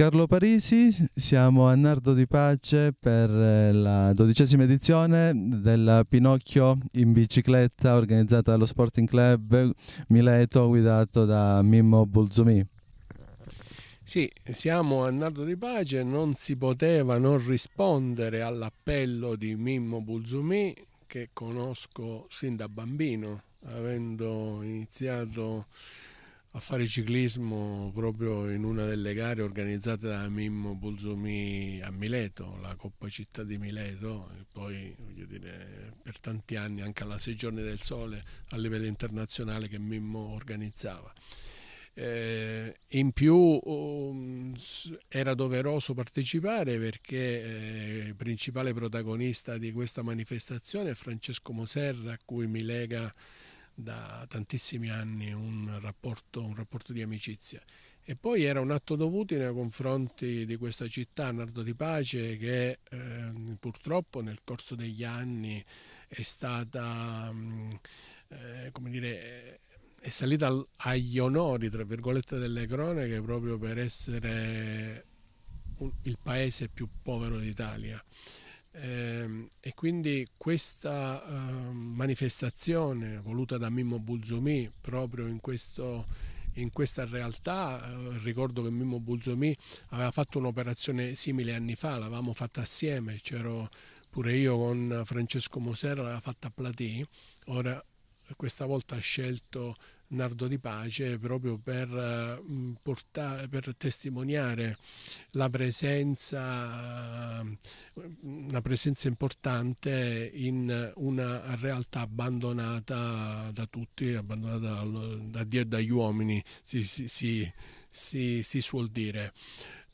Carlo Parisi, siamo a Nardo di Pace per eh, la dodicesima edizione del Pinocchio in bicicletta organizzata dallo Sporting Club Mileto guidato da Mimmo Bulzumi. Sì, siamo a Nardo di Pace, non si poteva non rispondere all'appello di Mimmo Bulzumi che conosco sin da bambino, avendo iniziato a fare ciclismo proprio in una delle gare organizzate da Mimmo Bolzumi a Mileto, la Coppa Città di Mileto, e poi dire, per tanti anni anche alla Sei Giorni del Sole a livello internazionale che Mimmo organizzava. Eh, in più um, era doveroso partecipare perché eh, il principale protagonista di questa manifestazione è Francesco Moserra, a cui mi lega da tantissimi anni un rapporto, un rapporto di amicizia. E poi era un atto dovuto nei confronti di questa città, Nardo di Pace, che eh, purtroppo nel corso degli anni è stata, eh, come dire, è salita agli onori, tra virgolette, delle cronache proprio per essere il paese più povero d'Italia. Ehm, e quindi questa ehm, manifestazione voluta da Mimmo Bulzumi proprio in, questo, in questa realtà eh, ricordo che Mimmo Bulzumi aveva fatto un'operazione simile anni fa, l'avevamo fatta assieme, c'ero pure io con Francesco Moser, l'aveva fatta a Platì, ora questa volta ha scelto Nardo di Pace proprio per, eh, portare, per testimoniare la presenza, una eh, presenza importante in una realtà abbandonata da tutti, abbandonata da Dio e dagli uomini, si, si, si, si suol dire.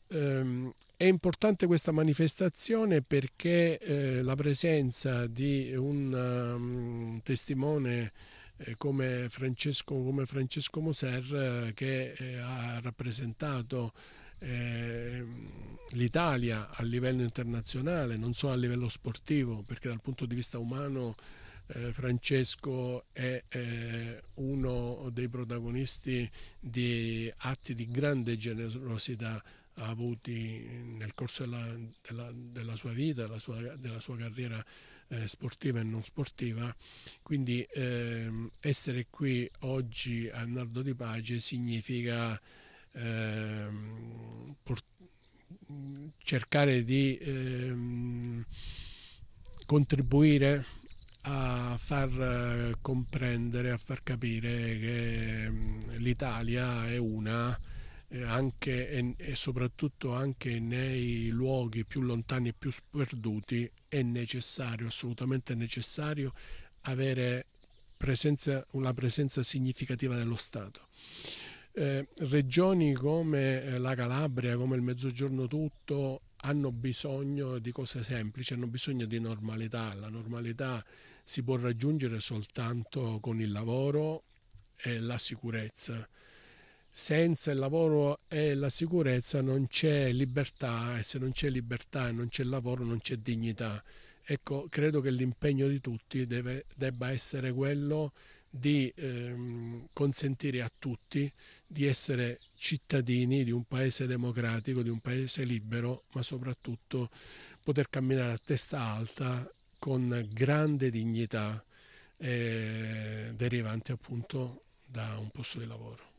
Ehm, è importante questa manifestazione perché eh, la presenza di un um, testimone eh, come Francesco, come Francesco, Moser eh, che eh, ha rappresentato ehm, l'Italia a livello internazionale, non solo a livello sportivo, perché dal punto di vista umano Francesco è uno dei protagonisti di atti di grande generosità avuti nel corso della, della, della sua vita, della sua, della sua carriera eh, sportiva e non sportiva. Quindi eh, essere qui oggi a Nardo di Pace significa eh, cercare di ehm, contribuire a far eh, comprendere, a far capire che ehm, l'Italia è una eh, anche, e, e soprattutto anche nei luoghi più lontani e più sperduti è necessario, assolutamente necessario, avere presenza, una presenza significativa dello Stato. Eh, regioni come eh, la Calabria, come il Mezzogiorno tutto, hanno bisogno di cose semplici, hanno bisogno di normalità. La normalità si può raggiungere soltanto con il lavoro e la sicurezza senza il lavoro e la sicurezza non c'è libertà e se non c'è libertà e non c'è lavoro non c'è dignità. Ecco, credo che l'impegno di tutti deve, debba essere quello di ehm, consentire a tutti di essere cittadini di un paese democratico, di un paese libero, ma soprattutto poter camminare a testa alta con grande dignità eh, derivante appunto da un posto di lavoro.